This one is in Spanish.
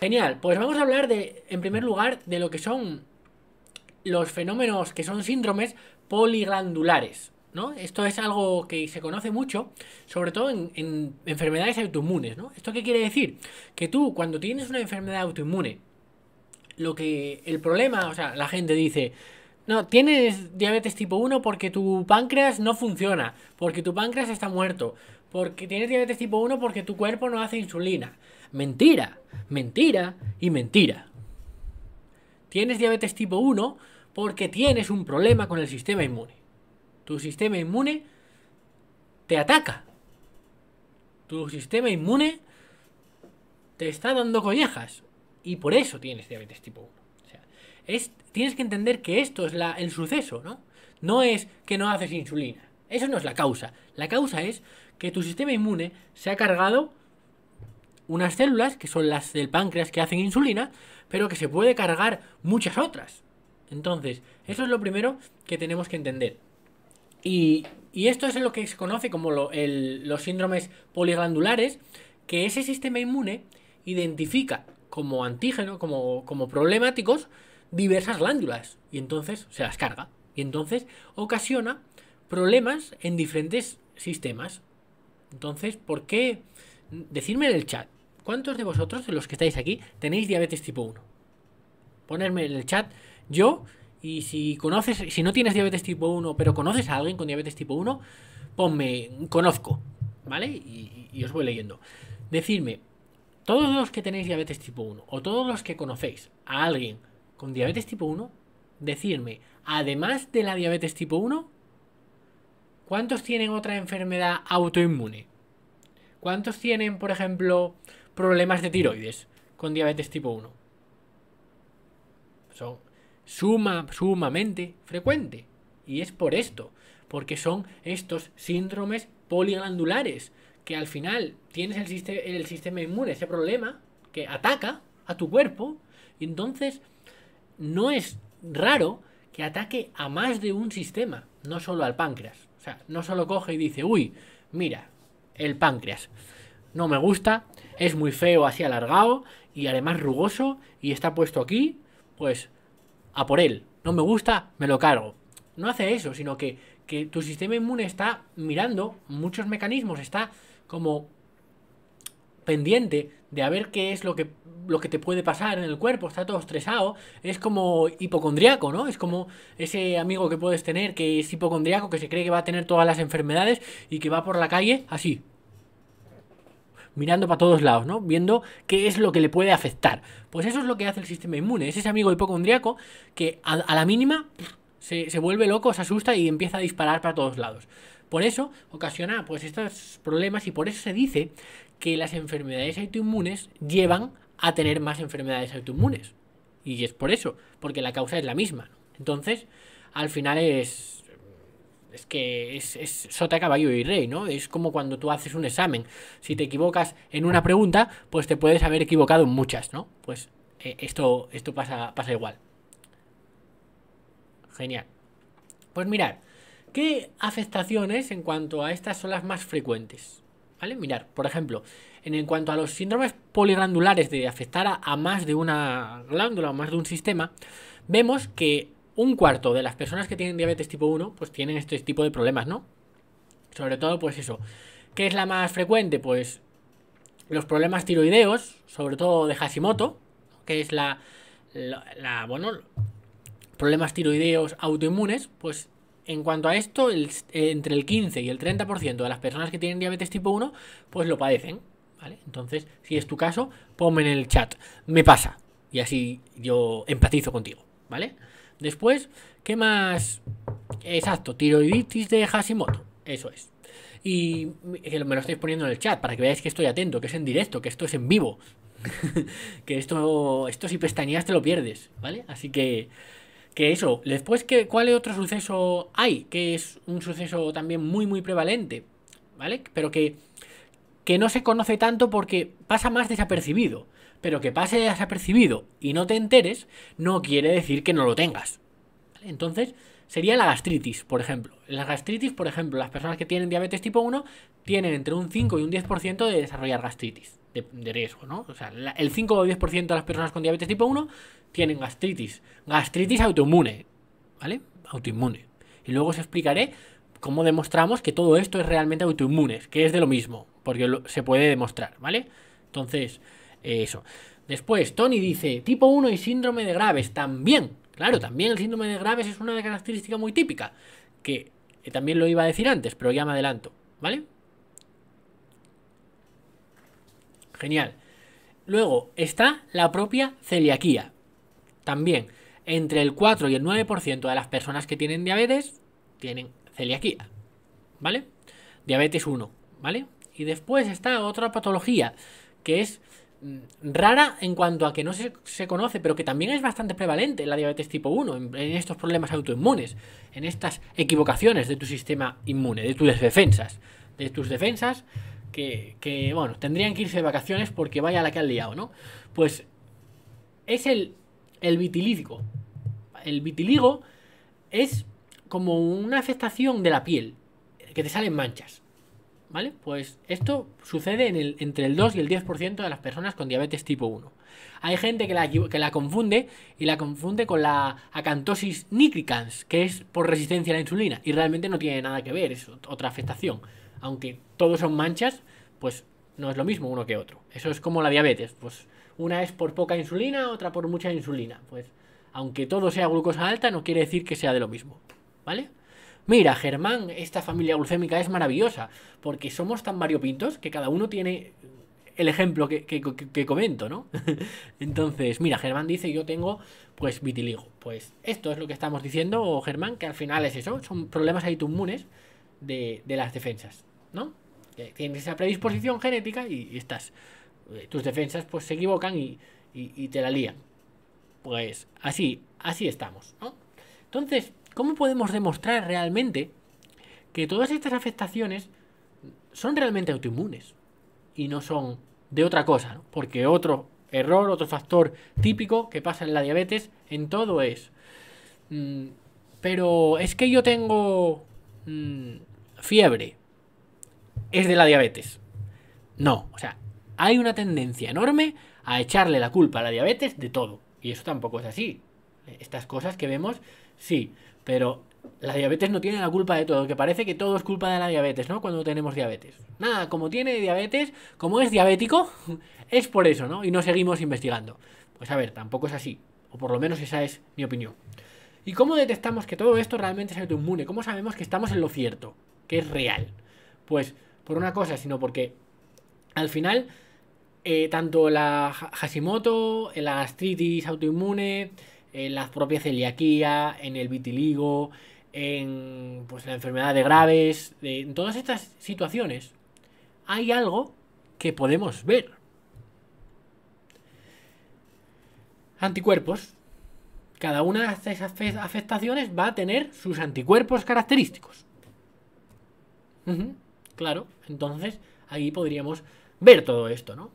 Genial, pues vamos a hablar de, en primer lugar, de lo que son los fenómenos que son síndromes poliglandulares. ¿no? Esto es algo que se conoce mucho, sobre todo en, enfermedades autoinmunes. ¿no? ¿Esto qué quiere decir? Que tú, cuando tienes una enfermedad autoinmune, lo que el problema, o sea, la gente dice, no, tienes diabetes tipo 1 porque tu páncreas no funciona, porque tu páncreas está muerto, porque tienes diabetes tipo 1 porque tu cuerpo no hace insulina. Mentira, mentira y mentira. Tienes diabetes tipo 1 porque tienes un problema con el sistema inmune. Tu sistema inmune te ataca. Tu sistema inmune te está dando collejas. Y por eso tienes diabetes tipo 1. O sea, es, tienes que entender que esto es la, el suceso, ¿no? No es que no haces insulina. Eso no es la causa. La causa es que tu sistema inmune se ha cargado unas células, que son las del páncreas que hacen insulina, pero que se puede cargar muchas otras. Entonces, eso es lo primero que tenemos que entender. Y, esto es lo que se conoce como los síndromes poliglandulares, que ese sistema inmune identifica como antígeno, como, como problemáticos, diversas glándulas. Y entonces se las carga. Y entonces ocasiona problemas en diferentes sistemas. Entonces, ¿por qué? decirme en el chat, ¿cuántos de vosotros, de los que estáis aquí, tenéis diabetes tipo 1? Ponerme en el chat, yo, y si conoces, si no tienes diabetes tipo 1, pero conoces a alguien con diabetes tipo 1, ponme, conozco, ¿vale? Y, os voy leyendo. Decidme, todos los que tenéis diabetes tipo 1, o todos los que conocéis a alguien con diabetes tipo 1, decirme, además de la diabetes tipo 1, ¿Cuántos tienen otra enfermedad autoinmune? ¿Cuántos tienen, por ejemplo, problemas de tiroides con diabetes tipo 1? Son suma, sumamente frecuentes. Y es por esto, porque son estos síndromes poliglandulares, que al final tienes el, el sistema inmune, ese problema, que ataca a tu cuerpo, y entonces no es raro que ataque a más de un sistema, no solo al páncreas sea, no solo coge y dice, uy, mira, el páncreas. No me gusta, es muy feo así alargado y además rugoso y está puesto aquí, pues a por él. No me gusta, me lo cargo. No hace eso, sino que, que tu sistema inmune está mirando muchos mecanismos, está como pendiente de a ver qué es lo que, lo que te puede pasar en el cuerpo, está todo estresado, es como hipocondriaco, ¿no? Es como ese amigo que puedes tener que es hipocondriaco, que se cree que va a tener todas las enfermedades y que va por la calle así, mirando para todos lados, ¿no? Viendo qué es lo que le puede afectar. Pues eso es lo que hace el sistema inmune. Es ese amigo hipocondriaco que a, la mínima se, se, vuelve loco, se asusta y empieza a disparar para todos lados. Por eso ocasiona pues estos problemas y por eso se dice que las enfermedades autoinmunes llevan a tener más enfermedades autoinmunes. Y es por eso, porque la causa es la misma. Entonces, al final es. Es que es, sota, caballo y rey, ¿no? Es como cuando tú haces un examen. Si te equivocas en una pregunta, pues te puedes haber equivocado en muchas, ¿no? Pues eh, esto, esto pasa, pasa igual. Genial. Pues mirad, ¿qué afectaciones en cuanto a estas son las más frecuentes? ¿Vale? Mirar, por ejemplo, en cuanto a los síndromes poliglandulares de afectar a, más de una glándula o más de un sistema, vemos que un cuarto de las personas que tienen diabetes tipo 1, pues tienen este tipo de problemas, ¿no? Sobre todo, pues eso. ¿Qué es la más frecuente? Pues los problemas tiroideos, sobre todo de Hashimoto, que es la, la, la bueno, problemas tiroideos autoinmunes, pues en cuanto a esto, eh, entre el 15 y el 30% de las personas que tienen diabetes tipo 1, pues lo padecen. ¿Vale? Entonces, si es tu caso, ponme en el chat. Me pasa. Y así yo empatizo contigo. ¿Vale? Después, ¿qué más? Exacto, tiroiditis de Hashimoto. Eso es. Y me lo estáis poniendo en el chat para que veáis que estoy atento, que es en directo, que esto es en vivo. que esto, esto si pestañeas te lo pierdes, ¿vale? Así que que eso, después, que, ¿cuál otro suceso hay? Que es un suceso también muy, muy prevalente, ¿vale? Pero que, que no se conoce tanto porque pasa más desapercibido. Pero que pase desapercibido y no te enteres, no quiere decir que no lo tengas. ¿vale? Entonces, sería la gastritis, por ejemplo. La gastritis, por ejemplo, las personas que tienen diabetes tipo 1 tienen entre un 5 y un 10% de desarrollar gastritis de, riesgo, ¿no? O sea, el 5 o 10% de las personas con diabetes tipo 1 tienen gastritis, gastritis autoinmune, ¿vale? Autoinmune. Y luego os explicaré cómo demostramos que todo esto es realmente autoinmune, que es de lo mismo, porque se puede demostrar, ¿vale? Entonces, eh, eso. Después, Tony dice, tipo 1 y síndrome de Graves también. Claro, también el síndrome de Graves es una característica muy típica, que eh, también lo iba a decir antes, pero ya me adelanto, ¿vale? Genial. Luego está la propia celiaquía. También, entre el 4 y el 9% de las personas que tienen diabetes tienen celiaquía. ¿Vale? Diabetes 1, ¿vale? Y después está otra patología que es mm, rara en cuanto a que no se, conoce, pero que también es bastante prevalente la diabetes tipo 1, en, en, estos problemas autoinmunes, en estas equivocaciones de tu sistema inmune, de tus defensas, de tus defensas que, bueno, tendrían que irse de vacaciones porque vaya la que han liado, ¿no? Pues es el, el vitiligo. El vitiligo es como una afectación de la piel, que te salen manchas. ¿Vale? Pues esto sucede en el, entre el 2 y el 10% de las personas con diabetes tipo 1. Hay gente que la, que la confunde y la confunde con la acantosis nigricans, que es por resistencia a la insulina, y realmente no tiene nada que ver, es otra afectación aunque todos son manchas, pues no es lo mismo uno que otro. Eso es como la diabetes, pues una es por poca insulina, otra por mucha insulina. Pues aunque todo sea glucosa alta, no quiere decir que sea de lo mismo, ¿vale? Mira, Germán, esta familia glucémica es maravillosa, porque somos tan variopintos que cada uno tiene el ejemplo que, que, que comento, ¿no? Entonces, mira, Germán dice, yo tengo, pues, vitiligo. Pues esto es lo que estamos diciendo, Germán, que al final es eso, son problemas autoinmunes de, las defensas, ¿no? Tienes esa predisposición genética y, eh, Tus defensas pues se equivocan y, te la lían. Pues así, así estamos, ¿no? Entonces, ¿cómo podemos demostrar realmente que todas estas afectaciones son realmente autoinmunes? Y no son de otra cosa, ¿no? Porque otro error, otro factor típico que pasa en la diabetes, en todo es. Mm, pero es que yo tengo Mm, fiebre es de la diabetes. No, o sea, hay una tendencia enorme a echarle la culpa a la diabetes de todo. Y eso tampoco es así. Estas cosas que vemos, sí, pero la diabetes no tiene la culpa de todo, que parece que todo es culpa de la diabetes, ¿no? Cuando tenemos diabetes. Nada, como tiene diabetes, como es diabético, es por eso, ¿no? Y no seguimos investigando. Pues a ver, tampoco es así. O por lo menos esa es mi opinión. ¿Y cómo detectamos que todo esto realmente es autoinmune? ¿Cómo sabemos que estamos en lo cierto? Que es real. Pues por una cosa, sino porque al final, eh, tanto la Hashimoto, eh, la gastritis autoinmune, en eh, la propia celiaquía, en el vitiligo, en pues, la enfermedad de graves, en todas estas situaciones, hay algo que podemos ver. Anticuerpos, cada una de esas afectaciones va a tener sus anticuerpos característicos. claro, entonces ahí podríamos ver todo esto, ¿no?